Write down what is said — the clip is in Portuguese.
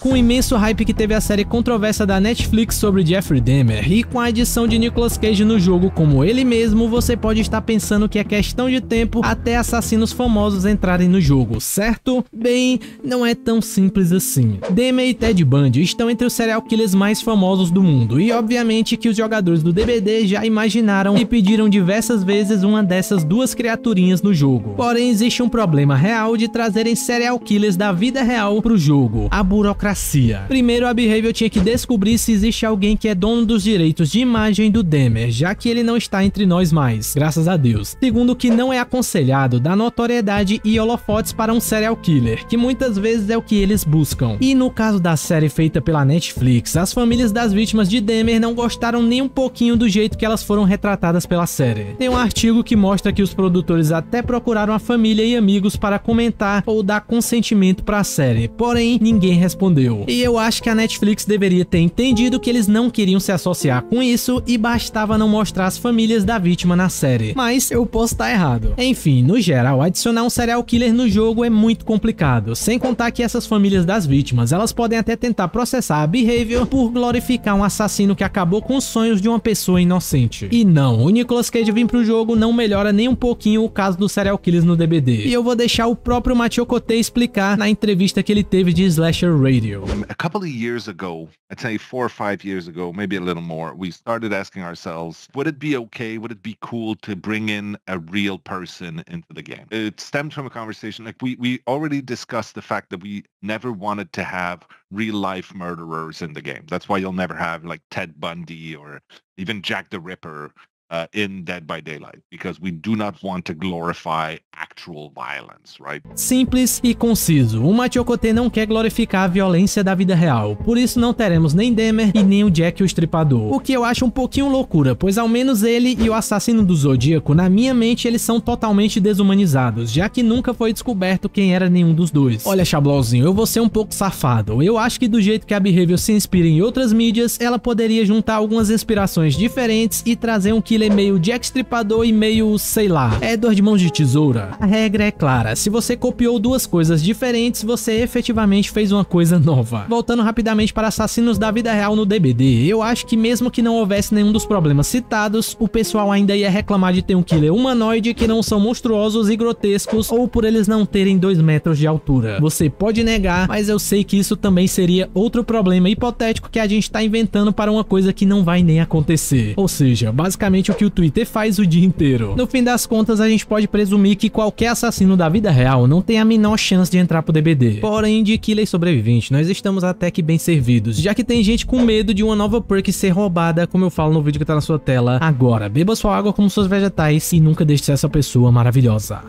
Com o imenso hype que teve a série controversa da Netflix sobre Jeffrey Dahmer e com a adição de Nicolas Cage no jogo como ele mesmo, você pode estar pensando que é questão de tempo até assassinos famosos entrarem no jogo, certo? Bem, não é tão simples assim. Dahmer e Ted Bundy estão entre os serial killers mais famosos do mundo e obviamente que os jogadores do DBD já imaginaram e pediram diversas vezes uma dessas duas criaturinhas no jogo. Porém, existe um problema real de trazerem serial killers da vida real pro jogo. A burocracia Primeiro, a Behavior tinha que descobrir se existe alguém que é dono dos direitos de imagem do Demer, já que ele não está entre nós mais, graças a Deus. Segundo, que não é aconselhado dar notoriedade e holofotes para um serial killer, que muitas vezes é o que eles buscam. E no caso da série feita pela Netflix, as famílias das vítimas de Demer não gostaram nem um pouquinho do jeito que elas foram retratadas pela série. Tem um artigo que mostra que os produtores até procuraram a família e amigos para comentar ou dar consentimento para a série, porém ninguém respondeu. E eu acho que a Netflix deveria ter entendido que eles não queriam se associar com isso e bastava não mostrar as famílias da vítima na série. Mas eu posso estar errado. Enfim, no geral, adicionar um serial killer no jogo é muito complicado, sem contar que essas famílias das vítimas, elas podem até tentar processar a Behavior por glorificar um assassino que acabou com os sonhos de uma pessoa inocente. E não, o Nicolas Cage vir pro jogo não melhora nem um pouquinho o caso dos serial killers no DBD. E eu vou deixar o próprio Mathieu Coté explicar na entrevista que ele teve de Slasher Radio. you? A couple of years ago, I'd say four or five years ago, maybe a little more, we started asking ourselves, would it be okay? Would it be cool to bring in a real person into the game? It stemmed from a conversation like we, we already discussed the fact that we never wanted to have real life murderers in the game. That's why you'll never have like Ted Bundy or even Jack the Ripper uh, in Dead by Daylight, because we do not want to glorify actual violence, right? Simples e conciso. O Machocote não quer glorificar a violência da vida real, por isso não teremos nem Demer e nem o Jack o Estripador. O que eu acho um pouquinho loucura, pois ao menos ele e o assassino do Zodíaco, na minha mente, eles são totalmente desumanizados, já que nunca foi descoberto quem era nenhum dos dois. Olha, Chablauzinho, eu vou ser um pouco safado. Eu acho que do jeito que a Behavior se inspira em outras mídias, ela poderia juntar algumas inspirações diferentes e trazer um que é meio Jack Stripador e meio, sei lá, é Edward Mãos de Tesoura. A regra é clara, se você copiou duas coisas diferentes, você efetivamente fez uma coisa nova. Voltando rapidamente para assassinos da vida real no DBD, eu acho que mesmo que não houvesse nenhum dos problemas citados, o pessoal ainda ia reclamar de ter um killer humanoide que não são monstruosos e grotescos ou por eles não terem 2 metros de altura. Você pode negar, mas eu sei que isso também seria outro problema hipotético que a gente tá inventando para uma coisa que não vai nem acontecer. Ou seja, basicamente o que o Twitter faz o dia inteiro. No fim das contas, a gente pode presumir que qualquer assassino da vida real não tem a menor chance de entrar pro DBD. Porém, de Killer Sobrevivente, nós estamos até que bem servidos, já que tem gente com medo de uma nova perk ser roubada, como eu falo no vídeo que tá na sua tela agora. Beba sua água como seus vegetais e nunca deixe de ser essa pessoa maravilhosa.